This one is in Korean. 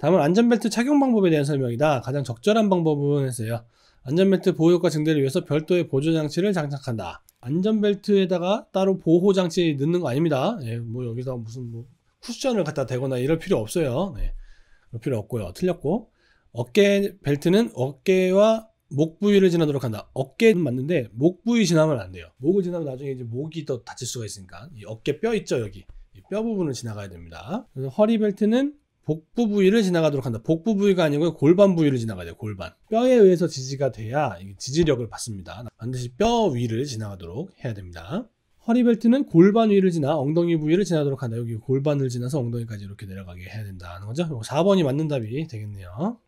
다음은 안전벨트 착용 방법에 대한 설명이다. 가장 적절한 방법은 했어요. 안전벨트 보호 효과 증대를 위해서 별도의 보조 장치를 장착한다. 안전벨트에다가 따로 보호 장치 넣는 거 아닙니다. 예, 뭐 여기서 무슨 뭐 쿠션을 갖다 대거나 이럴 필요 없어요. 예, 필요 없고요. 틀렸고 어깨 벨트는 어깨와 목 부위를 지나도록 한다. 어깨는 맞는데 목 부위 지나면 안 돼요. 목을 지나면 나중에 이제 목이 더 다칠 수가 있으니까 이 어깨 뼈 있죠 여기 뼈 부분을 지나가야 됩니다. 허리 벨트는 복부 부위를 지나가도록 한다. 복부 부위가 아니고 골반 부위를 지나가야 돼요. 골반. 뼈에 의해서 지지가 돼야 지지력을 받습니다. 반드시 뼈 위를 지나가도록 해야 됩니다. 허리벨트는 골반 위를 지나 엉덩이 부위를 지나도록 한다. 여기 골반을 지나서 엉덩이까지 이렇게 내려가게 해야 된다는 거죠. 4번이 맞는 답이 되겠네요.